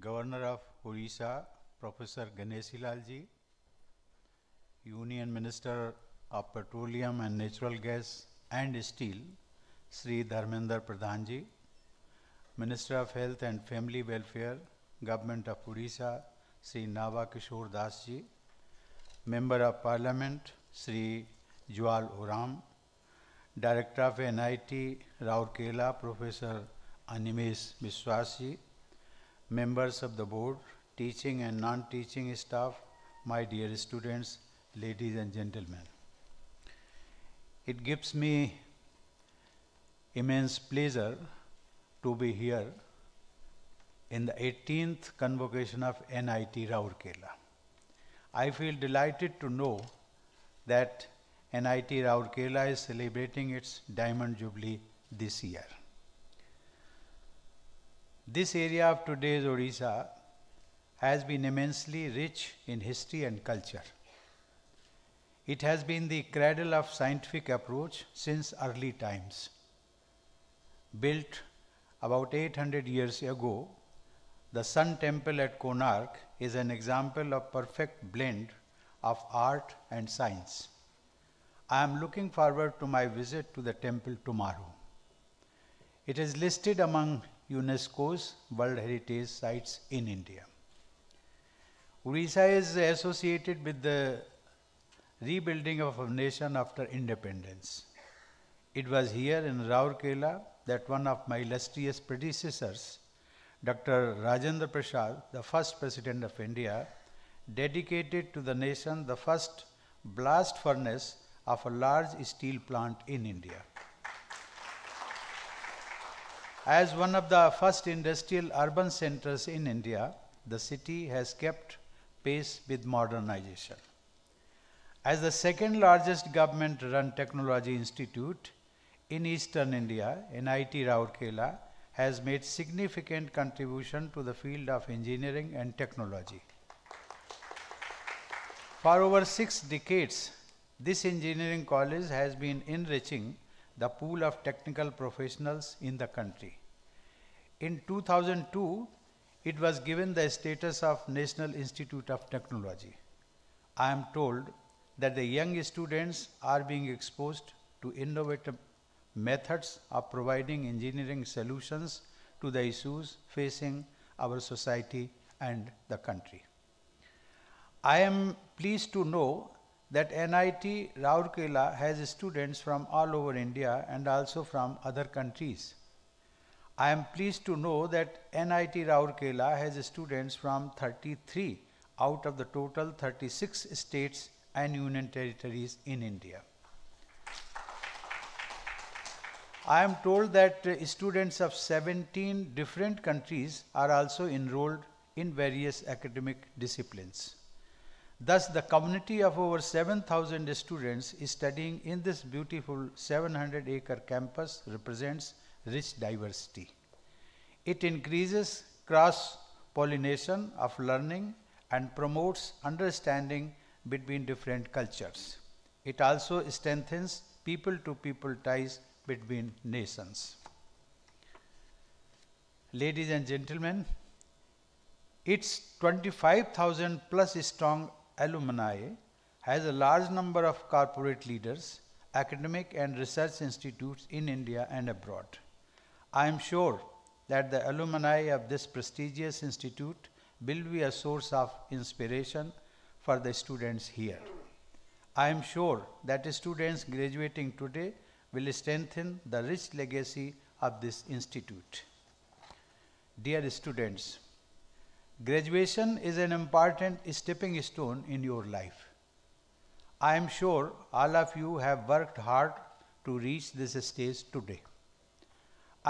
Governor of Orissa, Professor Ganesilal Union Minister of Petroleum and Natural Gas and Steel, Sri Dharmendra Pradhanji, Minister of Health and Family Welfare, Government of Orissa, Sri Nava Kishore Dasji, Member of Parliament, Sri Jual Oram, Director of NIT Kela, Professor Animesh Biswas members of the board, teaching and non-teaching staff, my dear students, ladies and gentlemen. It gives me immense pleasure to be here in the 18th convocation of NIT Raurkela. I feel delighted to know that NIT Raurkela is celebrating its Diamond Jubilee this year. This area of today's Odisha has been immensely rich in history and culture. It has been the cradle of scientific approach since early times. Built about 800 years ago, the Sun Temple at Konark is an example of perfect blend of art and science. I am looking forward to my visit to the temple tomorrow. It is listed among UNESCO's World Heritage Sites in India. Orissa is associated with the rebuilding of a nation after independence. It was here in Raurkela that one of my illustrious predecessors, Dr. Rajendra Prasad, the first president of India, dedicated to the nation the first blast furnace of a large steel plant in India. As one of the first industrial urban centers in India, the city has kept pace with modernization. As the second largest government run technology institute in eastern India, NIT Raurkela has made significant contribution to the field of engineering and technology. For over six decades, this engineering college has been enriching the pool of technical professionals in the country. In 2002, it was given the status of National Institute of Technology. I am told that the young students are being exposed to innovative methods of providing engineering solutions to the issues facing our society and the country. I am pleased to know that NIT Raurkela has students from all over India and also from other countries. I am pleased to know that NIT Raurkela has students from 33 out of the total 36 states and union territories in India. I am told that uh, students of 17 different countries are also enrolled in various academic disciplines. Thus, the community of over 7,000 students studying in this beautiful 700 acre campus represents rich diversity. It increases cross pollination of learning and promotes understanding between different cultures. It also strengthens people to people ties between nations. Ladies and gentlemen, its 25,000 plus strong alumni has a large number of corporate leaders, academic and research institutes in India and abroad. I am sure that the alumni of this prestigious institute will be a source of inspiration for the students here. I am sure that students graduating today will strengthen the rich legacy of this institute. Dear students, graduation is an important stepping stone in your life. I am sure all of you have worked hard to reach this stage today.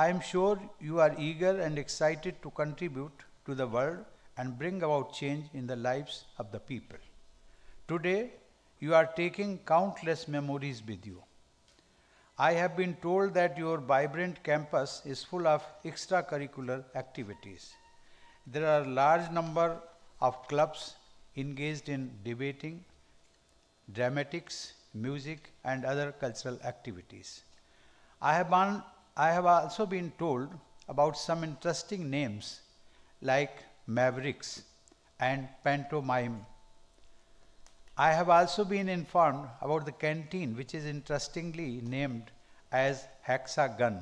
I am sure you are eager and excited to contribute to the world and bring about change in the lives of the people. Today, you are taking countless memories with you. I have been told that your vibrant campus is full of extracurricular activities. There are a large number of clubs engaged in debating, dramatics, music, and other cultural activities. I have, I have also been told about some interesting names like mavericks and pantomime. I have also been informed about the canteen, which is interestingly named as hexagon.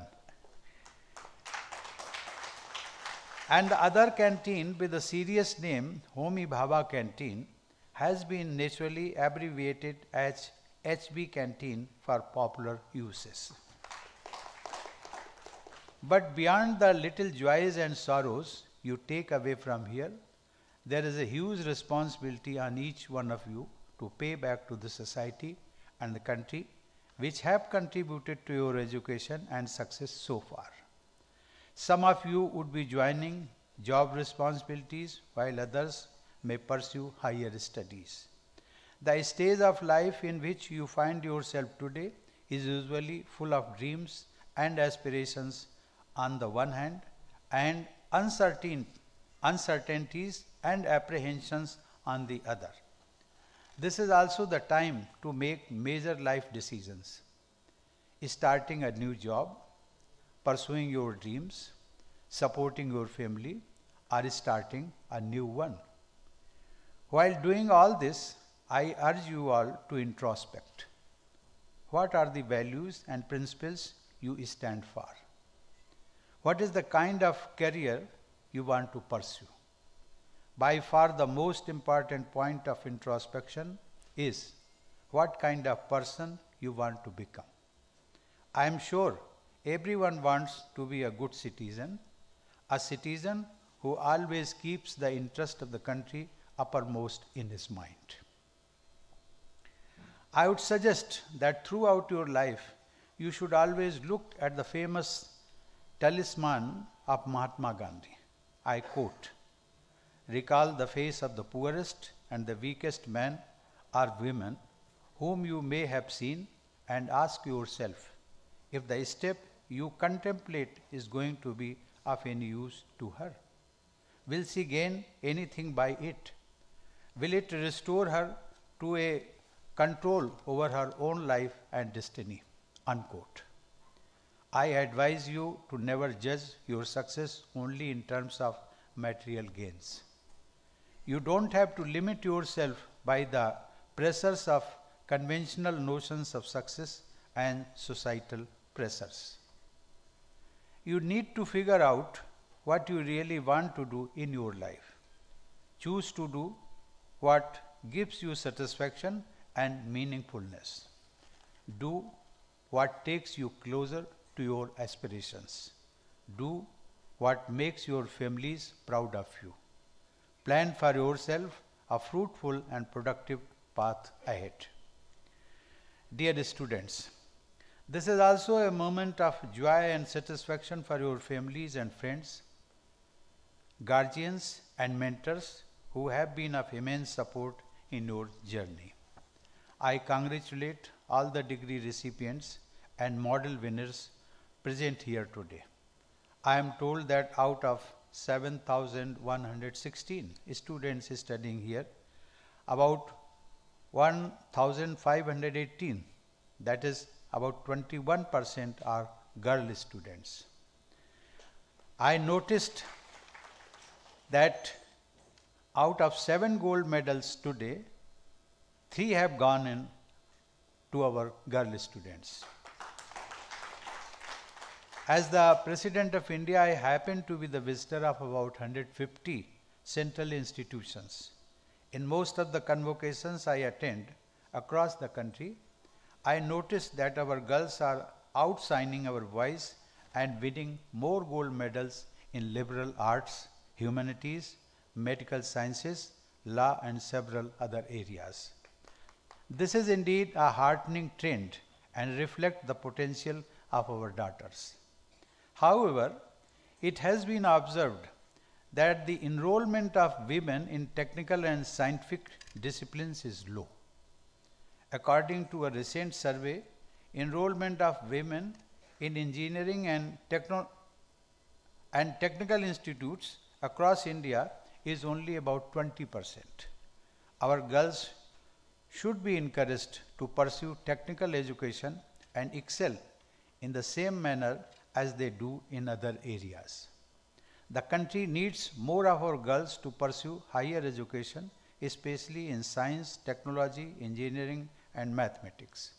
and the other canteen with the serious name, Homi Bhava Canteen, has been naturally abbreviated as HB Canteen for popular uses. But beyond the little joys and sorrows you take away from here, there is a huge responsibility on each one of you to pay back to the society and the country which have contributed to your education and success so far. Some of you would be joining job responsibilities while others may pursue higher studies. The stage of life in which you find yourself today is usually full of dreams and aspirations on the one hand and uncertain, uncertainties and apprehensions on the other. This is also the time to make major life decisions. Starting a new job, pursuing your dreams, supporting your family, or starting a new one. While doing all this, I urge you all to introspect. What are the values and principles you stand for? What is the kind of career you want to pursue? By far the most important point of introspection is what kind of person you want to become. I am sure everyone wants to be a good citizen, a citizen who always keeps the interest of the country uppermost in his mind. I would suggest that throughout your life, you should always look at the famous talisman of Mahatma Gandhi. I quote Recall the face of the poorest and the weakest men or women whom you may have seen and ask yourself if the step you contemplate is going to be of any use to her. Will she gain anything by it? Will it restore her to a control over her own life and destiny? Unquote. I advise you to never judge your success only in terms of material gains. You don't have to limit yourself by the pressures of conventional notions of success and societal pressures. You need to figure out what you really want to do in your life. Choose to do what gives you satisfaction and meaningfulness. Do what takes you closer to your aspirations. Do what makes your families proud of you. Plan for yourself a fruitful and productive path ahead. Dear students, this is also a moment of joy and satisfaction for your families and friends, guardians and mentors who have been of immense support in your journey. I congratulate all the degree recipients and model winners present here today. I am told that out of 7,116 students studying here, about 1,518, that is about 21% are girl students. I noticed that out of seven gold medals today, three have gone in to our girl students. As the President of India, I happen to be the visitor of about 150 central institutions. In most of the convocations I attend across the country, I notice that our girls are outshining our boys and winning more gold medals in liberal arts, humanities, medical sciences, law, and several other areas. This is indeed a heartening trend and reflects the potential of our daughters. However, it has been observed that the enrollment of women in technical and scientific disciplines is low. According to a recent survey, enrollment of women in engineering and, techno and technical institutes across India is only about 20%. Our girls should be encouraged to pursue technical education and excel in the same manner as they do in other areas. The country needs more of our girls to pursue higher education, especially in science, technology, engineering, and mathematics.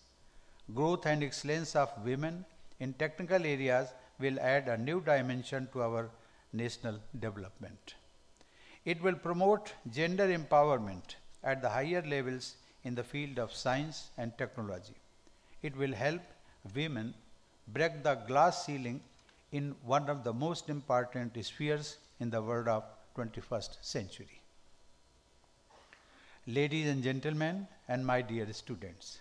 Growth and excellence of women in technical areas will add a new dimension to our national development. It will promote gender empowerment at the higher levels in the field of science and technology. It will help women break the glass ceiling in one of the most important spheres in the world of 21st century. Ladies and gentlemen and my dear students,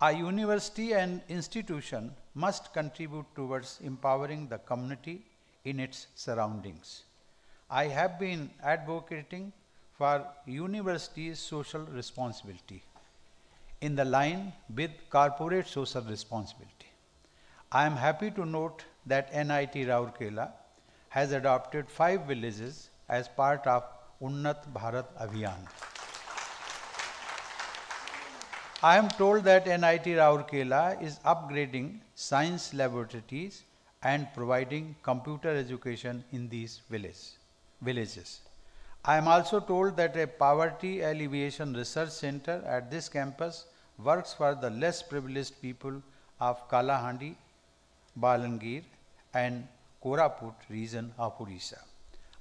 a university and institution must contribute towards empowering the community in its surroundings. I have been advocating for university's social responsibility in the line with corporate social responsibility. I am happy to note that NIT Raurkela has adopted five villages as part of Unnat Bharat Abhiyan. I am told that NIT Raurkela is upgrading science laboratories and providing computer education in these village, villages. I am also told that a poverty alleviation research center at this campus works for the less privileged people of Kalahandi Balangir and Koraput region of Odisha.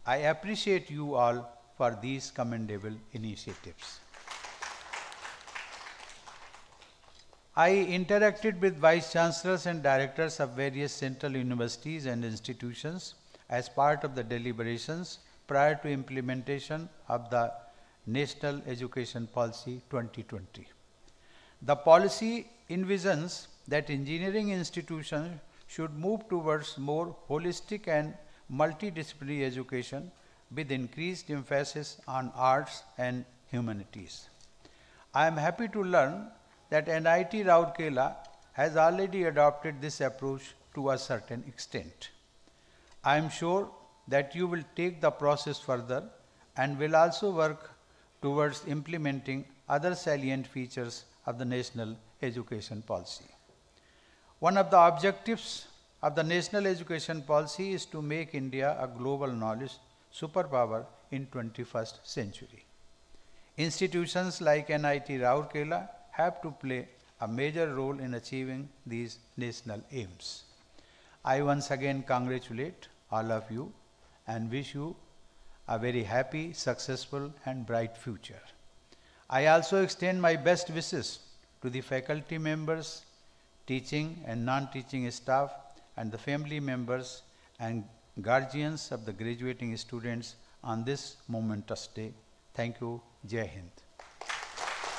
I appreciate you all for these commendable initiatives. I interacted with vice chancellors and directors of various central universities and institutions as part of the deliberations prior to implementation of the National Education Policy 2020. The policy envisions that engineering institutions should move towards more holistic and multidisciplinary education with increased emphasis on arts and humanities. I am happy to learn that NIT Raurkela has already adopted this approach to a certain extent. I am sure that you will take the process further and will also work towards implementing other salient features of the national education policy. One of the objectives of the national education policy is to make India a global knowledge superpower in 21st century. Institutions like NIT Raurkela have to play a major role in achieving these national aims. I once again congratulate all of you and wish you a very happy, successful and bright future. I also extend my best wishes to the faculty members teaching and non-teaching staff, and the family members and guardians of the graduating students on this momentous day. Thank you. Jai Hind.